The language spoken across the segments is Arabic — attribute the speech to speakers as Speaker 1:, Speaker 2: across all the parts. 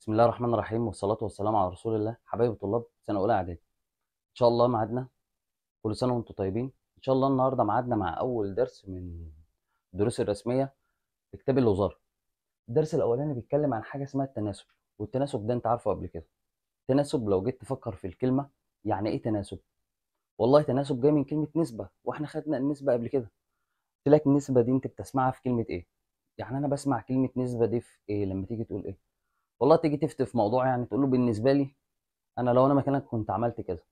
Speaker 1: بسم الله الرحمن الرحيم والصلاة والسلام على رسول الله حبايب طلاب سنة أولى إعدادي إن شاء الله معادنا كل سنة وأنتم طيبين إن شاء الله النهاردة معادنا مع أول درس من الدروس الرسمية لكتاب الوزارة الدرس الأولاني بيتكلم عن حاجة اسمها التناسب والتناسب ده أنت عارفه قبل كده تناسب لو جيت تفكر في الكلمة يعني إيه تناسب؟ والله تناسب جاي من كلمة نسبة وإحنا خدنا النسبة قبل كده قلت لك النسبة دي أنت بتسمعها في كلمة إيه؟ يعني أنا بسمع كلمة نسبة دي في إيه لما تيجي تقول إيه؟ والله تيجي تفتي في موضوع يعني تقول له بالنسبه لي انا لو انا مكانك كنت عملت كذا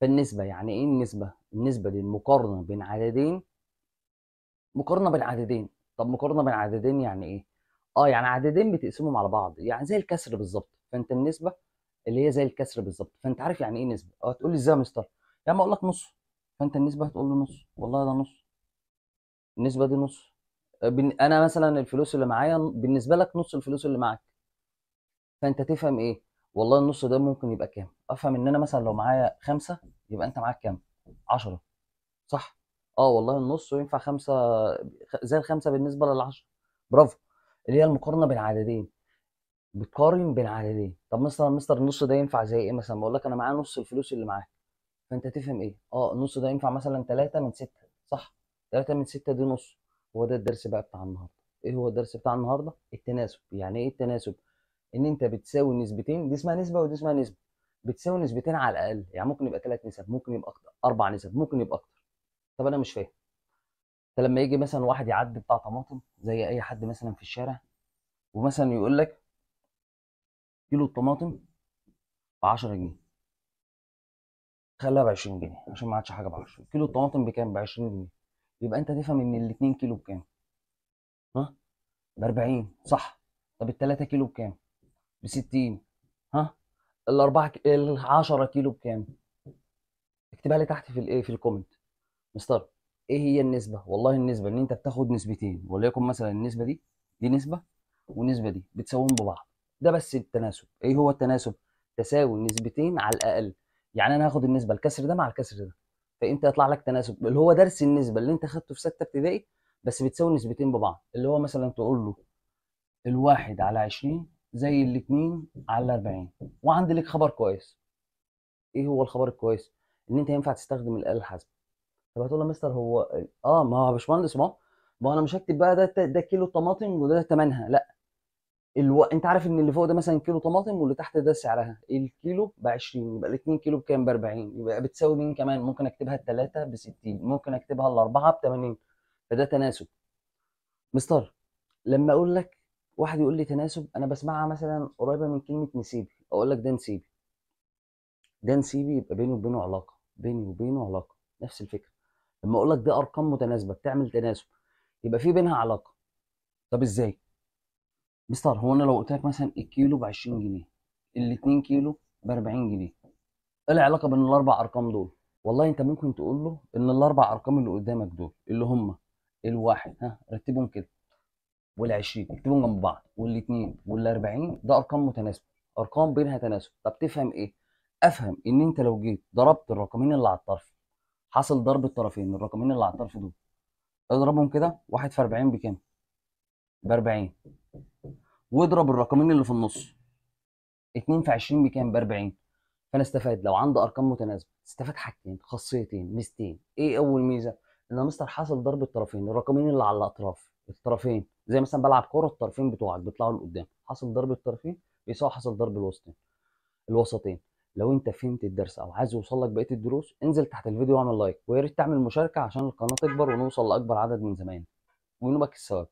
Speaker 1: فالنسبه يعني ايه النسبه النسبه دي المقارنه بين عددين مقارنه بين عددين طب مقارنه بين عددين يعني ايه اه يعني عددين بتقسمهم على بعض يعني زي الكسر بالظبط فانت النسبه اللي هي زي الكسر بالظبط فانت عارف يعني ايه نسبه اه تقول لي ازاي يا مستر يا اما اقول لك نص فانت النسبه هتقول له نص والله ده نص النسبه دي نص آه انا مثلا الفلوس اللي معايا بالنسبه لك نص الفلوس اللي معاك فانت تفهم ايه والله النص ده ممكن يبقى كام افهم ان انا مثلا لو معايا خمسة يبقى انت معاك كام عشرة صح اه والله النص ينفع خمسة زي الخمسة بالنسبة للعشرة برافو اللي هي المقارنة بين عددين بتقارن بين عددين طب مثلا مستر النص ده ينفع زي ايه مثلا بقول لك انا معايا نص الفلوس اللي معاك فانت تفهم ايه اه النص ده ينفع مثلا 3 من 6 صح 3 من 6 دي نص هو ده الدرس بقى بتاع النهارده ايه هو الدرس بتاع النهارده التناسب يعني ايه التناسب ان انت بتساوي نسبتين دي اسمها نسبه ودي اسمها نسبه بتساوي نسبتين على الاقل يعني ممكن يبقى ثلاث نسب ممكن يبقى اكتر اربع نسب ممكن يبقى اكتر طب انا مش فاهم فلما يجي مثلا واحد يعدي بتاع طماطم زي اي حد مثلا في الشارع ومثلا يقول لك كيلو الطماطم ب 10 جنيه خليها ب 20 جنيه عشان ما عادش حاجه ب 10 كيلو الطماطم بكام ب 20 جنيه يبقى انت تفهم ان ال 2 كيلو بكام ها ب 40 صح طب ال 3 كيلو بكام ب 60 ها ال 4 ال 10 كيلو بكام؟ اكتبها لي تحت في الايه في الكومنت مستر ايه هي النسبه؟ والله النسبه ان انت بتاخد نسبتين وليكن مثلا النسبه دي دي نسبه والنسبه دي بتساويهم ببعض ده بس التناسب ايه هو التناسب؟ تساوي النسبتين على الاقل يعني انا هاخد النسبه الكسر ده مع الكسر ده فانت يطلع لك تناسب اللي هو درس النسبه اللي انت خدته في سته ابتدائي بس بتساوي نسبتين ببعض اللي هو مثلا تقول له الواحد على 20 زي الاثنين على 40 وعندي لك خبر كويس ايه هو الخبر الكويس ان انت ينفع تستخدم الاله الحاسبه طب هتقول يا مستر هو اه ما هو يا باشمهندس ما ما انا مش هكتب بقى ده ده كيلو طماطم وده ثمنها لا الو... انت عارف ان اللي فوق ده مثلا كيلو طماطم واللي تحت ده سعرها الكيلو ب 20 يبقى ال 2 كيلو بكام ب 40 يبقى بتساوي مين كمان ممكن اكتبها ال 3 ب 60 ممكن اكتبها ال 4 ب 80 فده تناسب مستر لما اقول لك واحد يقول لي تناسب انا بسمعها مثلا قريبه من كلمه نسيبي اقول لك ده نسيبي ده نسيبي يبقى بيني وبينه علاقه بيني وبينه علاقه نفس الفكره لما اقول لك ده ارقام متناسبه بتعمل تناسب يبقى في بينها علاقه طب ازاي مستر هو انا لو قلت لك مثلا الكيلو ب 20 جنيه ال 2 كيلو ب 40 جنيه ايه العلاقه بين الاربع ارقام دول والله انت ممكن تقول له ان الاربع ارقام اللي قدامك دول اللي هم الواحد ها رتبهم كده وال20 اكتبهم جنب بعض وال2 وال40 ده ارقام متناسبه ارقام بينها تناسب طب تفهم ايه افهم ان انت لو جيت ضربت الرقمين اللي على الطرف حاصل ضرب الطرفين الرقمين اللي على الطرف دول اضربهم كده واحد في 40 بكام ب 40 واضرب الرقمين اللي في النص 2 في 20 بكام ب 40 فانا استفاد لو عندي ارقام متناسبه استفاد حاجتين خاصيتين ميزتين ايه اول ميزه ان مستر حاصل ضرب الطرفين الرقمين اللي على الاطراف الطرفين زي مثلا بلعب كوره الطرفين بتوعك بيطلعوا لقدام حصل ضرب الطرفين بيساوي حصل ضرب الوسطين الوسطين لو انت فهمت الدرس او عايز يوصل لك بقيه الدروس انزل تحت الفيديو واعمل لايك ويا ريت تعمل مشاركه عشان القناه تكبر ونوصل لاكبر عدد من زمان ونوبك الثواب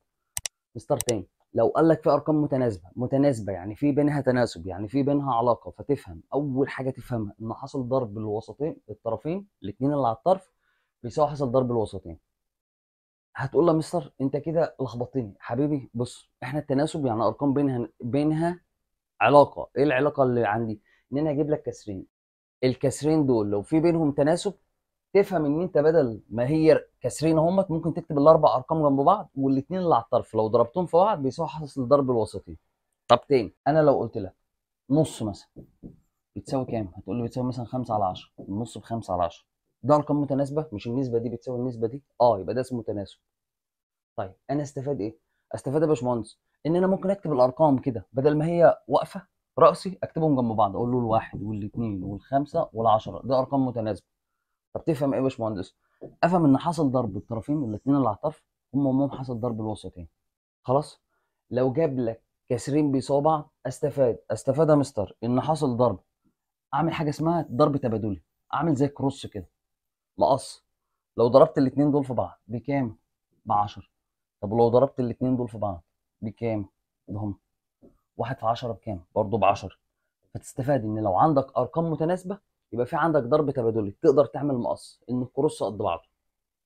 Speaker 1: مستر تاني لو قال لك في ارقام متناسبه متناسبه يعني في بينها تناسب يعني في بينها علاقه فتفهم اول حاجه تفهمها ان حصل ضرب الوسطين الطرفين الاثنين اللي على الطرف بيساوي حصل ضرب الوسطين هتقول له مستر انت كده لخبطتني حبيبي بص احنا التناسب يعني ارقام بينها بينها علاقه ايه العلاقه اللي عندي ان انا اجيب لك كسرين الكسرين دول لو في بينهم تناسب تفهم ان انت بدل ما هي كسرين اهمت ممكن تكتب الاربع ارقام جنب بعض والاثنين اللي على الطرف لو ضربتهم في بعض بيساوي حاصل الضرب الوسطي طب تاني انا لو قلت لك نص مثلا بتساوي كام هتقول لي بتساوي مثلا 5 على 10 النص ب 5 على 10 ده ارقام متناسبه مش النسبه دي بتساوي النسبه دي اه يبقى ده اسمه تناسب طيب انا استفاد ايه استفاد يا باشمهندس ان انا ممكن اكتب الارقام كده بدل ما هي واقفه راسي اكتبهم جنب بعض اقول له الواحد والاثنين والخمسه والعشره دي ارقام متناسبه طب تفهم ايه يا باشمهندس افهم ان حصل ضرب الطرفين الاثنين اللي على الطرف هم همهم حصل ضرب الوسطين خلاص لو جاب لك كسرين بيساووا بعض استفاد استفاد يا مستر ان حصل ضرب اعمل حاجه اسمها ضرب تبادلي اعمل زي كروس كده مقص لو ضربت الاثنين دول في بعض بكام؟ ب 10 طب ولو ضربت الاثنين دول في بعض بكام؟ ده هم 1 في 10 بكام؟ برضه ب 10 فتستفاد ان لو عندك ارقام متناسبه يبقى في عندك ضرب تبادلي تقدر تعمل مقص ان الكروس قد بعضه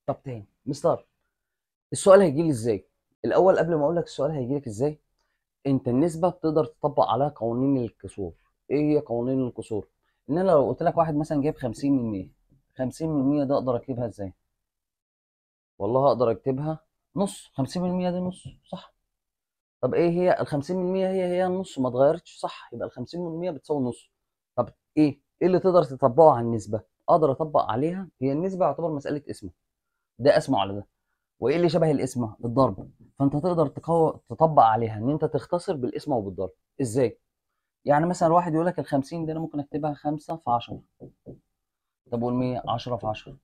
Speaker 1: طب تاني مستر السؤال هيجي لي ازاي؟ الاول قبل ما اقول لك السؤال هيجي لك ازاي انت النسبه بتقدر تطبق عليها قوانين الكسور ايه هي قوانين الكسور ان انا لو قلت لك واحد مثلا جايب 50 من 100 خمسين من المية ده أقدر أكتبها إزاي؟ والله أقدر أكتبها نص خمسين من المية دي نص صح طب إيه هي الخمسين من المية هي هي النص ما اتغيرتش صح يبقى الخمسين من المية بتساوي نص طب إيه؟ إيه اللي تقدر تطبقه على النسبة؟ أقدر أطبق عليها هي النسبة يعتبر مسألة اسم ده اسمه على ده وايه اللي شبه القسمه بالضرب فانت تقدر تقو... تطبق عليها ان انت تختصر بالقسمه وبالضرب ازاي يعني مثلا واحد يقول لك ال 50 دي انا ممكن اكتبها 5 في 10 طب وال 100 10 في 10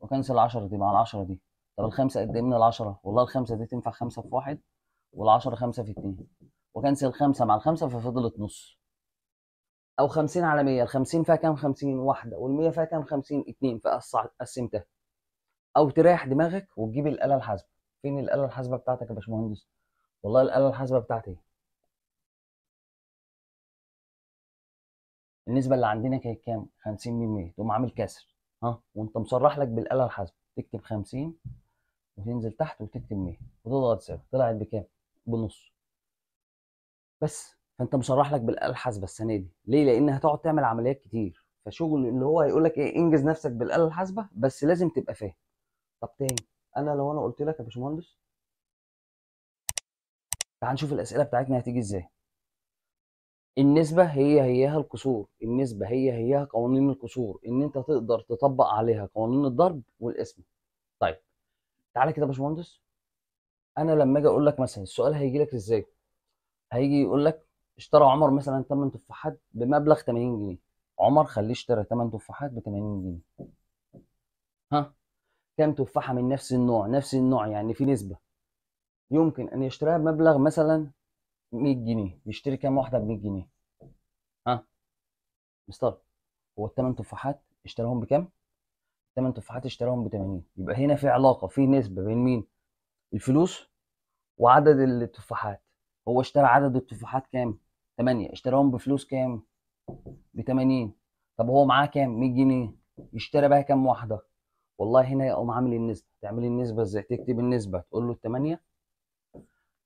Speaker 1: وكنسل 10 دي مع ال 10 دي طب الخمسه قد ايه من ال 10 والله الخمسه دي تنفع خمسه في واحد وال10 خمسه في 2 وكنسل 5 مع الخمسه ففضلت نص او 50 على 100 ال 50 فيها كام 50 واحده وال 100 فيها كام 50 2 فقسمتها او تريح دماغك وتجيب الاله الحاسبه فين الاله الحاسبه بتاعتك يا باشمهندس والله الاله الحاسبه بتاعتي إيه؟ النسبه اللي عندنا كانت كام 50% تقوم عامل كسر ها وانت مصرح لك بالاله الحاسبه تكتب 50 وتنزل تحت وتكتب 100 وتضغط زر طلعت بكام بنص بس فانت مصرح لك بالاله الحاسبه السنه دي ليه لان هتقعد تعمل عمليات كتير فشغل اللي هو هيقول لك ايه انجز نفسك بالاله الحاسبه بس لازم تبقى فاهم طب تاني انا لو انا قلت لك يا باشمهندس تعال نشوف الاسئله بتاعتنا هتيجي ازاي النسبة هي هيها القصور النسبة هي هيها قوانين القصور ان انت تقدر تطبق عليها قوانين الضرب والقسم طيب تعالى كده يا باشمهندس انا لما اجي اقول لك مثلا السؤال هيجي لك ازاي هيجي يقول لك اشترى عمر مثلا 8 تفاحات بمبلغ 80 جنيه عمر خليه اشترى 8 تفاحات ب 80 جنيه ها كام تفاحة من نفس النوع نفس النوع يعني في نسبة يمكن ان يشتريها بمبلغ مثلا 100 جنيه يشتري كام واحده ب 100 جنيه ها مستر هو الثمان تفاحات اشتراهم بكام الثمان تفاحات اشتراهم ب 80 يبقى هنا في علاقه في نسبه بين مين الفلوس وعدد التفاحات هو اشترى عدد التفاحات كام 8 اشتراهم بفلوس كام ب 80 طب هو معاه كام 100 جنيه يشتري بقى كام واحده والله هنا يقوم عامل النسبه تعمل النسبه ازاي تكتب النسبه تقول له 8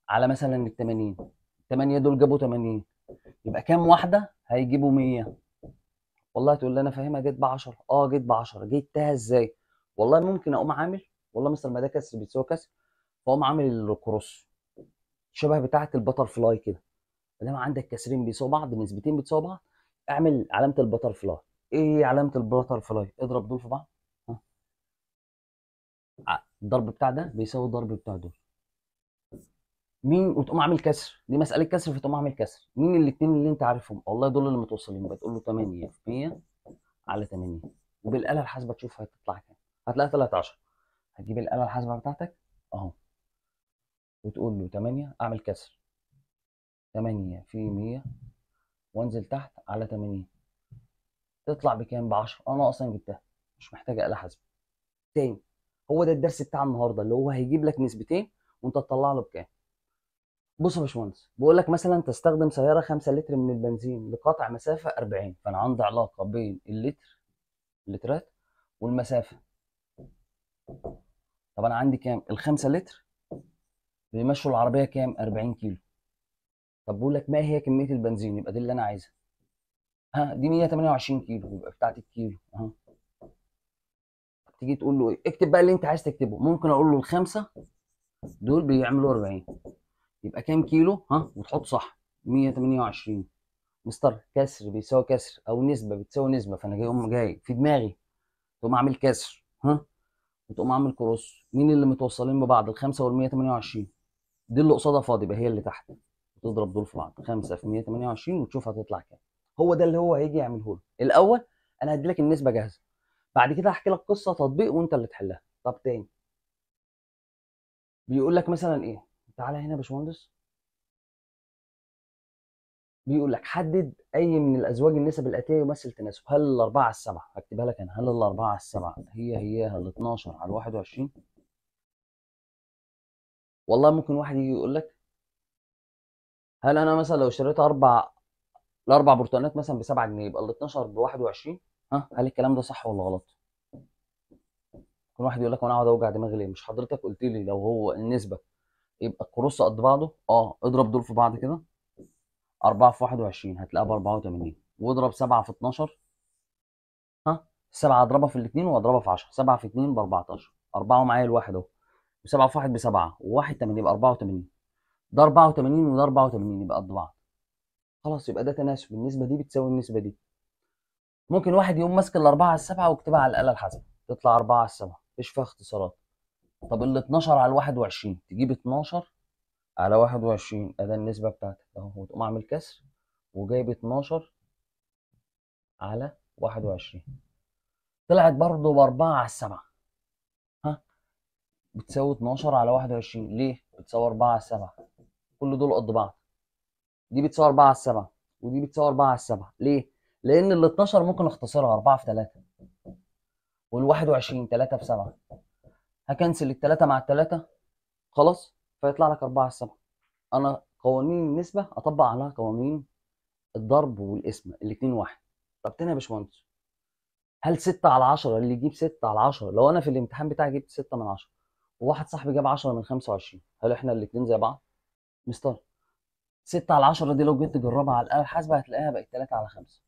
Speaker 1: على مثلا ال 80 8 دول جابوا 80 يبقى كام واحده هيجيبوا 100 والله تقول لي انا فاهمها جيت ب 10 اه جيت ب 10 جبتها ازاي والله ممكن اقوم عامل والله مثلا ما ده كسر بيتساوي كسر فاقوم عامل الكروس شبه بتاعه البتر فلاي كده ما دام عندك كسرين بيساووا بعض نسبتين بيساووا بعض اعمل علامه البتر فلاي ايه علامه البتر فلاي اضرب دول في بعض الضرب بتاع ده بيساوي الضرب بتاع دول مين وتقوم عامل كسر دي مساله كسر فتقوم عامل كسر مين الاثنين اللي انت عارفهم والله دول اللي متوصلين بتقول له 8 في 100 على 8 وبالاله الحاسبه تشوف هتطلع كام هتلاقي 13 هتجيب الاله الحاسبه بتاعتك اهو وتقول له 8 اعمل كسر 8 في 100 وانزل تحت على 80 تطلع بكام ب 10 انا اصلا جبتها مش محتاجه اله حاسبه تاني هو ده الدرس بتاع النهارده اللي هو هيجيب لك نسبتين وانت تطلع له بكام بص يا باشمهندس بقول لك مثلا تستخدم سياره 5 لتر من البنزين لقطع مسافه 40 فانا عندي علاقه بين اللتر اللترات والمسافه طب انا عندي كام ال 5 لتر بيمشوا العربيه كام 40 كيلو طب بقول لك ما هي كميه البنزين يبقى دي اللي انا عايزها ها دي 128 كيلو يبقى بتاعت الكيلو اهو تيجي تقول له ايه اكتب بقى اللي انت عايز تكتبه ممكن اقول له الخمسه دول بيعملوا 40 يبقى كام كيلو ها وتحط صح 128 مستر كسر بيساوي كسر او نسبه بتساوي نسبه فانا جاي اقوم جاي في دماغي تقوم اعمل كسر ها وتقوم اعمل كروس مين اللي متوصلين ببعض ال5 وال 128 دي اللي قصادها فاضي يبقى هي اللي تحت تضرب دول في بعض 5 في 128 وتشوف هتطلع كام هو ده اللي هو هيجي يعمله لك الاول انا هدي لك النسبه جاهزه بعد كده هحكي لك قصه تطبيق وانت اللي تحلها طب تاني بيقول لك مثلا ايه تعالى هنا يا باشمهندس بيقول لك حدد اي من الازواج النسب الاتيه يمثل تناسب هل الاربعه على السبعه هكتبها لك انا هل الاربعه على السبعه هي هي ال 12 على 21 والله ممكن واحد يجي يقول لك هل انا مثلا لو اشتريت اربع الاربع برتقانات مثلا ب 7 جنيه يبقى ال 12 ب 21 ها هل الكلام ده صح ولا غلط؟ ممكن واحد يقول لك وانا اقعد اوجع دماغي ليه؟ مش حضرتك قلت لي لو هو النسبه يبقى الكروس قد بعضه اه اضرب دول في بعض كده 4 في 21 هتلاقيها ب 84 واضرب 7 في 12 ها 7 اضربها في الاثنين واضربها في 10 7 في 2 ب 14 4 معايا الواحد اهو و7 في 1 ب 7 و1 8 يبقى 84 ده 84 وده 84 يبقى قد بعض خلاص يبقى ده تناسب النسبه دي بتساوي النسبه دي ممكن واحد يقوم ماسك الاربعه على السبعه ويكتبها على الاله الحاسبه تطلع اربعه على السبعه مفيش فيها اختصارات طب ال 12 على 21 تجيب 12 على 21 أدي النسبة بتاعتك أهو وتقوم عامل كسر وجايب 12 على 21 طلعت برضه 4 على 7 ها بتساوي 12 على 21 ليه؟ بتساوي 4 على 7 كل دول قد بعض دي بتساوي 4 على 7 ودي بتساوي 4 على 7 ليه؟ لأن ال 12 ممكن أختصرها 4 في 3 وال 21 3 في 7 هكنسل التلاتة مع التلاتة خلاص فيطلع لك أربعة على سبعة أنا قوانين النسبة أطبق عليها قوانين الضرب والقسمة الاتنين واحد طب تاني يا باشمهندس هل ستة على عشرة اللي يجيب ستة على عشرة لو أنا في الامتحان بتاعي جبت ستة من عشرة وواحد صاحبي جاب عشرة من خمسة وعشرين هل إحنا الاتنين زي بعض؟ مستر ستة على عشرة دي لو جيت تجربها على الآلة الحاسبة هتلاقيها بقت تلاتة على خمسة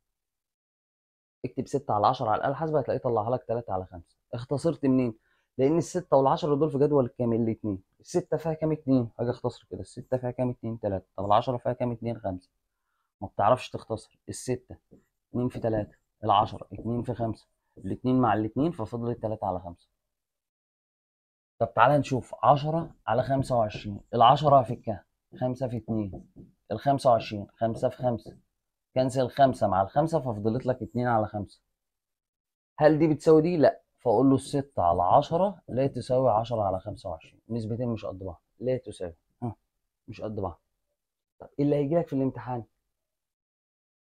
Speaker 1: اكتب ستة على عشرة على الآلة الحاسبة هتلاقيه طلعها لك تلاتة على خمسة اختصرت منين؟ لان الستة والعشرة دول في جدول كامل الاتنين الستة فيها كام اتنين هاجي اختصر كده الستة فيها كام اتنين تلاتة طب العشرة فيها كام اتنين خمسة ما بتعرفش تختصر الستة اتنين في تلاتة العشرة اتنين في خمسة الاتنين مع الاتنين ففضلت تلاتة على خمسة طب تعالى نشوف عشرة على خمسة وعشرين العشرة في كام خمسة في اتنين الخمسة وعشرين خمسة في خمسة كنسل خمسة مع الخمسة ففضلت لك اتنين على خمسة هل دي بتساوي دي؟ لأ فاقول له الستة على عشرة لا تساوي عشرة على خمسة وعشرين نسبتين مش قد بعض لا تساوي ها آه. مش قد بعض طب ايه اللي هيجي لك في الامتحان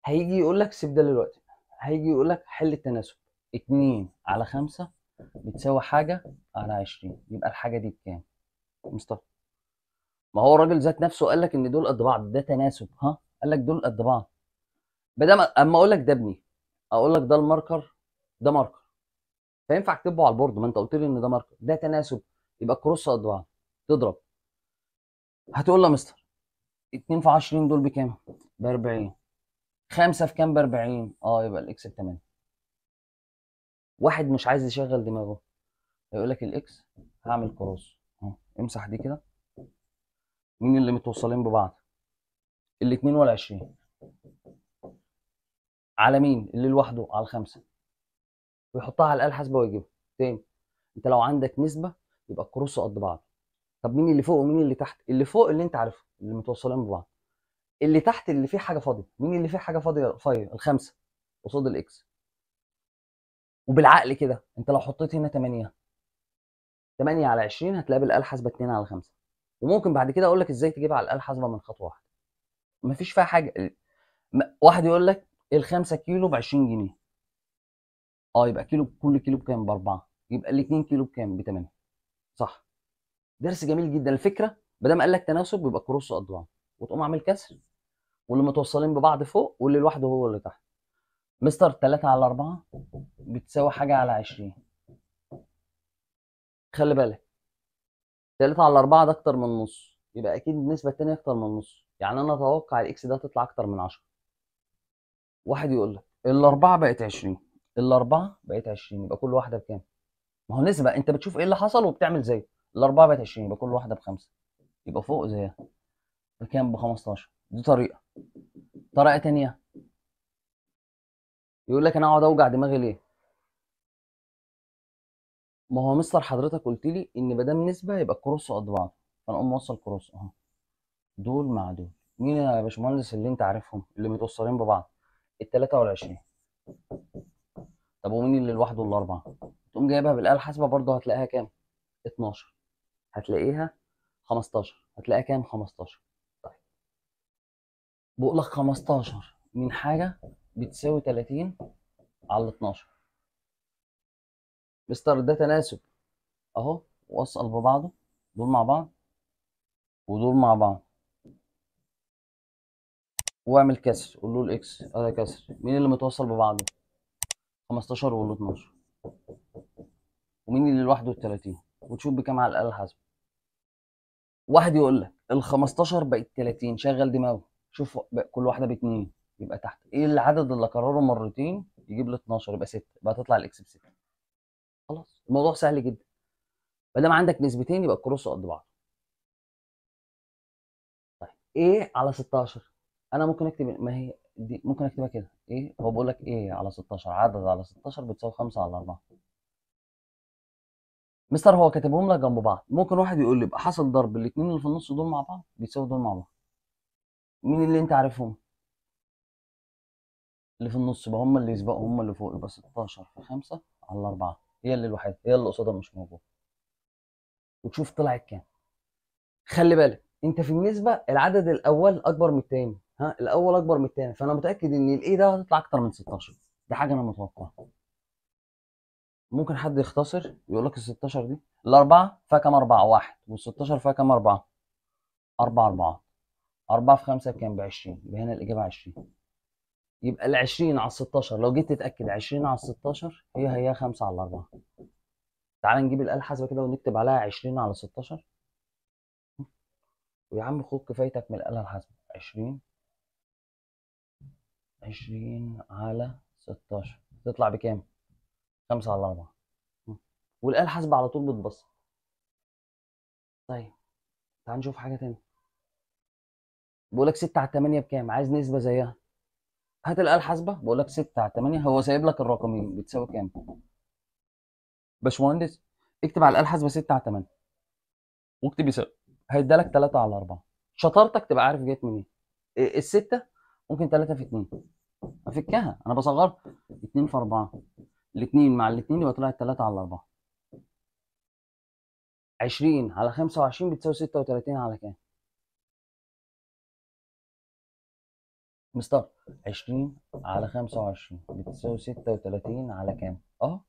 Speaker 1: هيجي يقول لك سيب ده دلوقتي هيجي يقول لك حل التناسب اتنين على خمسة بتساوي حاجة على عشرين يبقى الحاجة دي بكام مصطفى ما هو الراجل ذات نفسه قال لك ان دول قد بعض ده تناسب ها قال لك دول قد بعض بدل اما اقول لك ده ابني اقول لك ده الماركر ده ماركر فينفع اكتبه على البورد ما انت قلت لي ان ده ماركر ده تناسب يبقى كروس قد بعض تضرب هتقول له مستر 2 في 20 دول بكام؟ ب 40 5 في كام ب 40 اه يبقى الاكس ب 8 واحد مش عايز يشغل دماغه هيقول لك الاكس هعمل كروس اهو امسح دي كده مين اللي متوصلين ببعض؟ الاثنين ولا 20 على مين؟ اللي لوحده على الخمسة ويحطها على الاله الحاسبه ويجيبها تاني انت لو عندك نسبه يبقى الكروس قد بعض طب مين اللي فوق ومين اللي تحت اللي فوق اللي انت عارفه اللي متوصلين ببعض اللي تحت اللي فيه حاجه فاضيه مين اللي فيه حاجه فاضيه فاير الخمسه قصاد الاكس وبالعقل كده انت لو حطيت هنا 8 8 على 20 هتلاقي بالاله الحاسبه 2 على 5 وممكن بعد كده اقول لك ازاي تجيبها على الاله الحاسبه من خطوه واحده مفيش فيها حاجه واحد يقول لك الخمسة كيلو ب 20 جنيه اه يبقى كيلو كل كيلو بكام؟ باربعه يبقى الاثنين كيلو بكام؟ بثمانيه صح درس جميل جدا الفكره ما دام قال لك تناسب يبقى كروس قد بعض وتقوم عامل كسر واللي متوصلين ببعض فوق واللي لوحده هو اللي تحت مستر 3 على 4 بتساوي حاجه على 20 خلي بالك 3 على 4 ده اكتر من نص يبقى اكيد النسبه الثانيه اكتر من نص يعني انا اتوقع الاكس ده تطلع اكتر من 10 واحد يقول لك الاربعه بقت 20 الاربعه بقت 20 يبقى كل واحده بكام؟ ما هو نسبه انت بتشوف ايه اللي حصل وبتعمل زيه الاربعه بقت 20 يبقى كل واحده بخمسه يبقى فوق زيها بكام؟ ب 15 دي طريقه طريقه ثانيه يقول لك انا اقعد اوجع دماغي ليه؟ ما هو مستر حضرتك قلت لي ان ما دام نسبه يبقى كروس قد بعض فانا اقوم موصل كروس اهو دول مع دول مين يا باشمهندس اللي انت عارفهم اللي متوصلين ببعض ال 23 طب ومين اللي لوحده الاربعه تقوم جايبها بالاله الحاسبه برضه هتلاقيها كام 12 هتلاقيها 15 هتلاقيها كام 15 طيب بقول لك 15 من حاجه بتساوي 30 على 12 مستر ده تناسب اهو وصل ببعضه دول مع بعض ودول مع بعض واعمل كسر قول له الاكس هذا كسر مين اللي متوصل ببعضه 15 وال 12 ومين اللي لوحده ال 30 وتشوف بكام على الاقل حسب واحد يقول لك ال 15 بقت 30 شغل دماغه شوف كل واحده باتنين يبقى تحت ايه العدد اللي اكرره مرتين يجيب لي 12 يبقى 6 يبقى تطلع الاكس ب 6 خلاص الموضوع سهل جدا ما دام عندك نسبتين يبقى الكروس قد بعض طيب ايه على 16 انا ممكن اكتب ما هي دي ممكن اكتبها كده ايه هو بيقول لك ايه على 16 عدد على 16 بتساوي 5 على 4 مستر هو كاتبهم لك جنب بعض ممكن واحد يقول لي يبقى حصل ضرب الاثنين اللي في النص دول مع بعض بيساوي دول مع بعض مين اللي انت عارفهم اللي في النص بقى هم اللي يسبقوا هم اللي فوق يبقى 16 في 5 على 4 هي اللي الوحيده هي اللي قصادها مش موجوده وتشوف طلعت كام خلي بالك انت في النسبه العدد الاول اكبر من الثاني ها الاول اكبر من الثاني فانا متاكد ان الاي ده هتطلع اكتر من 16 دي حاجه انا متوقعها ممكن حد يختصر يقول لك ال 16 دي الاربعه فيها كام اربعه واحد وال 16 فيها كام اربعه اربع اربعات اربعه في خمسه بكام ب 20 يبقى هنا الاجابه 20 يبقى ال 20 على 16 لو جيت تتاكد 20 على 16 هي هي 5 على 4 تعال نجيب الاله الحاسبه كده ونكتب عليها 20 على 16 ويا عم خد كفايتك من الاله الحاسبه 20 عشرين على ستاشر تطلع بكام؟ خمسة على أربعة والآلة الحاسبة على طول بتبسط طيب تعال نشوف حاجة تانية بقول لك 6 على 8 بكام؟ عايز نسبة زيها هات الآلة الحاسبة بقول لك 6 على 8 هو سايب لك الرقمين بتساوي كام؟ باشمهندس اكتب على الآلة الحاسبة 6 على 8 واكتب يساوي هيدالك 3 على 4 شطارتك تبقى عارف جت منين إيه؟ الستة ممكن 3 في 2 افكها انا بصغرها 2 في 4 الاثنين مع الاثنين يبقى طلعت 3 على 4 20 على 25 بتساوي 36 على كام؟ مستر 20 على 25 بتساوي 36 على كام؟ اه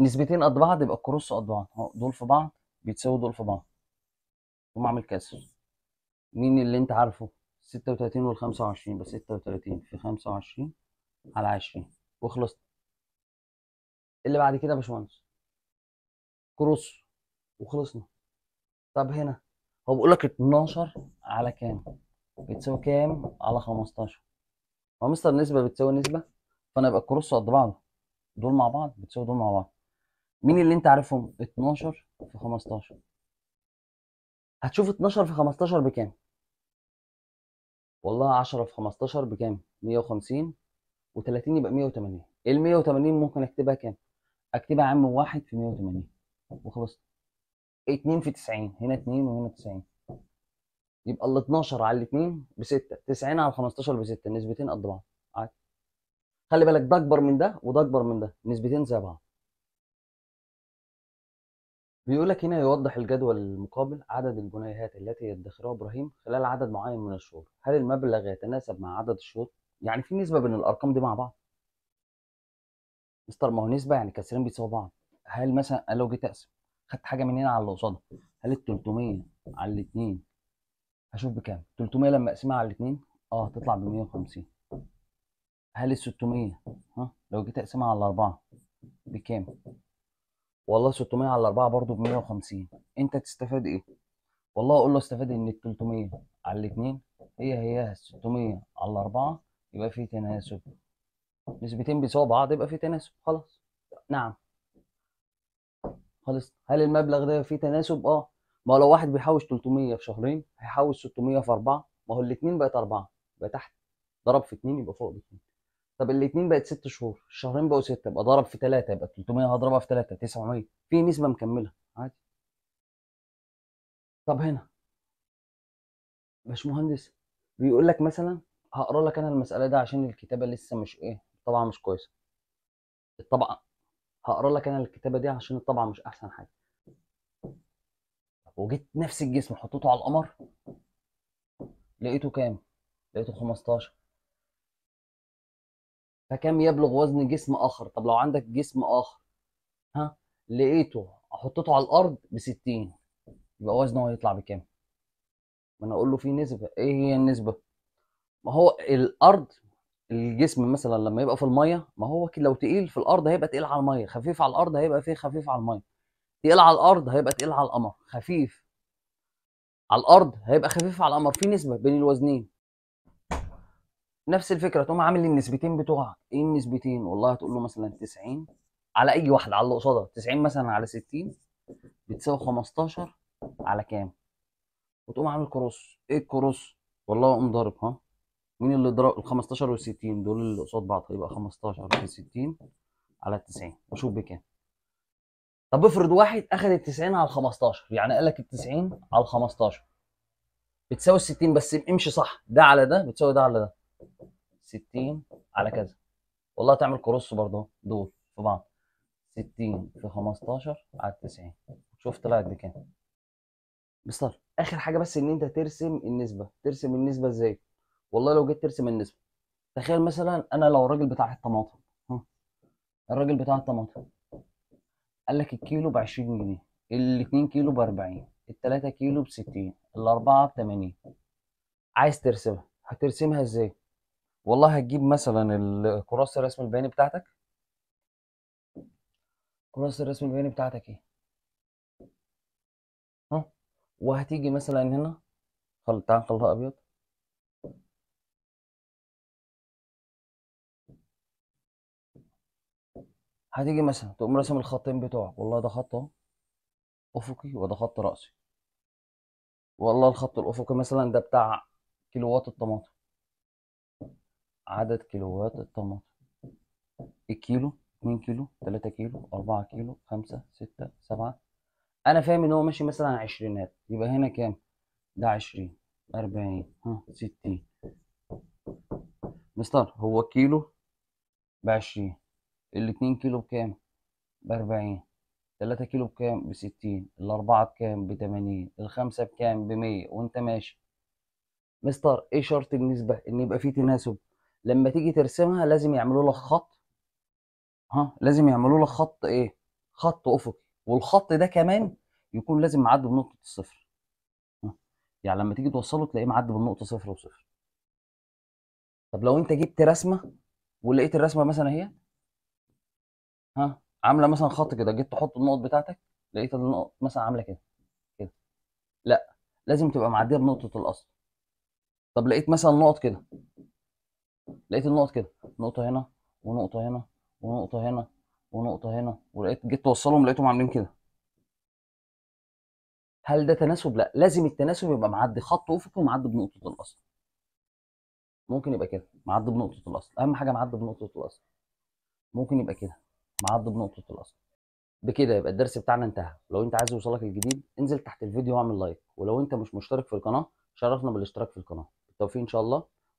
Speaker 1: نسبتين قد بعض يبقى الكروس قد بعض اهو دول في بعض بيتساوي دول في بعض ثم اعمل كسر مين اللي انت عارفه؟ 36 وعشرين 25 ستة 36 في 25 على 20 وخلصت اللي بعد كده يا باشمهندس كروس وخلصنا طب هنا هو بيقول لك 12 على كام بتساوي كام على 15 هو مستر نسبه بتساوي نسبه فانا يبقى الكروس قد بعضه دول مع بعض بتساوي دول مع بعض مين اللي انت عارفهم 12 في 15 هتشوف 12 في 15 بكام والله 10 في 15 بكام 150 و30 يبقى 180 ال 180 ممكن اكتبها كام اكتبها يا عم 1 في 180 وخلاص 2 في 90 هنا 2 وهنا 90 يبقى ال 12 على ال 2 ب 6 90 على 15 ب 6 نسبتين قد بعض عادي خلي بالك ده اكبر من ده وده اكبر من ده نسبتين زي بعض بيقول لك هنا يوضح الجدول المقابل عدد الجنيهات التي يدخرها ابراهيم خلال عدد معين من الشهور هل المبلغ يتناسب مع عدد الشهور يعني في نسبه بين الارقام دي مع بعض مستر ما هو نسبه يعني كسرين بيساووا بعض هل مثلا لو جيت اقسم خدت حاجه من هنا على اللي قصادها هل ال 300 على الاثنين هشوف بكام 300 لما اقسمها على الاثنين اه هتطلع ب 150 هل ال 600 ها لو جيت اقسمها على اربعه بكام والله 600 على 4 برضه ب 150 انت تستفاد ايه والله اقول له استفاد ان ال 300 على الاثنين هي هي 600 على 4 يبقى في تناسب نسبتين بيساووا بعض يبقى في تناسب خلاص نعم خلاص هل المبلغ ده فيه تناسب اه ما هو لو واحد بيحوش 300 في شهرين هيحوش 600 في 4 ما هو الاثنين بقت 4 يبقى تحت ضرب في 2 يبقى فوق ب 2 طب الاثنين بقت ست شهور الشهرين بقوا ستة يبقى ضرب في ثلاثة يبقى 300 هضربها في ثلاثة 900 في نسبة مكملة عادي طب هنا باشمهندس بيقول لك مثلا هقرا لك انا المسألة ده عشان الكتابة لسه مش ايه الطبعة مش كويسة الطبعة هقرا لك انا الكتابة دي عشان الطبعة مش احسن حاجة وجيت نفس الجسم حطيته على القمر لقيته كام؟ لقيته 15 فكم يبلغ وزن جسم اخر طب لو عندك جسم اخر ها لقيته حطيته على الارض ب 60 يبقى وزنه هيطلع بكام ما انا اقول له في نسبه ايه هي النسبه ما هو الارض الجسم مثلا لما يبقى في الميه ما هو كده لو تقيل في الارض هيبقى تقيل على الميه خفيف على الارض هيبقى فيه خفيف على الميه تقيل على الارض هيبقى تقيل على القمر خفيف على الارض هيبقى خفيف على القمر في نسبه بين الوزنين نفس الفكره تقوم عامل النسبتين بتوعك ايه النسبتين والله هتقول له مثلا 90 على اي واحده على اللي قصادها 90 مثلا على 60 بتساوي 15 على كام وتقوم عامل كروس ايه الكروس والله اقوم ضارب ها مين اللي ضرب ال 15 وال 60 دول اللي قصاد بعض هيبقى 15 في 60 على 90 واشوف بكام طب افرض واحد اخذ ال 90 على ال 15 يعني قال لك ال 90 على ال 15 بتساوي ال 60 بس امشي صح ده على ده بتساوي ده على ده 60 على كذا والله تعمل كروس برضه دول في بعض 60 في 15 على 90 شوف طلعت بكام مستر اخر حاجه بس ان انت ترسم النسبه ترسم النسبه ازاي والله لو جيت ترسم النسبه تخيل مثلا انا لو الراجل بتاع الطماطم الراجل بتاع الطماطم قال لك الكيلو ب 20 جنيه ال 2 كيلو ب 40 ال 3 كيلو ب 60 ال 4 ب 80 عايز ترسمها هترسمها ازاي والله هتجيب مثلا الكراسه الرسم البياني بتاعتك كراسه الرسم البياني بتاعتك ايه ها وهتيجي مثلا هنا خل تعال نخليها ابيض هتيجي مثلا تقوم راسم الخطين بتوعك والله ده خط اهو افقي وده خط راسي والله الخط الافقي مثلا ده بتاع كيلوات الطماطم عدد كيلوات الطماطم الكيلو 2 كيلو 3 كيلو 4 كيلو 5 6 7 انا فاهم ان هو ماشي مثلا عشرينات يبقى هنا كام ده 20 40 ها 60 مستر هو كيلو ب 20 ال 2 كيلو بكام ب 40 3 كيلو بكام ب 60 الأربعة بكام ب 80 الخمسة بكام ب 100 وأنت ماشي مستر إيه شرط النسبة إن يبقى فيه تناسب لما تيجي ترسمها لازم يعملوا لك خط ها لازم يعملوا لك خط ايه خط افقي والخط ده كمان يكون لازم معدي بنقطه الصفر ها. يعني لما تيجي توصله تلاقيه معدي بالنقطه صفر وصفر طب لو انت جبت رسمه ولقيت الرسمه مثلا اهي ها عامله مثلا خط كده جيت تحط النقط بتاعتك لقيت النقط مثلا عامله كده كده لا لازم تبقى معديه بنقطه الاصل طب لقيت مثلا نقط كده لقيت النقط كده نقطه هنا ونقطه هنا ونقطه هنا ونقطه هنا ولقيت جيت توصلهم لقيتهم عاملين كده هل ده تناسب لا لازم التناسب يبقى معدي خط افقي ومعدي بنقطه الاصل ممكن يبقى كده معدي بنقطه الاصل اهم حاجه معدي بنقطه الاصل ممكن يبقى كده معدي بنقطه الاصل بكده يبقى الدرس بتاعنا انتهى لو انت عايز يوصلك الجديد انزل تحت الفيديو واعمل لايك ولو انت مش مشترك في القناه شرفنا بالاشتراك في القناه بالتوفيق ان شاء الله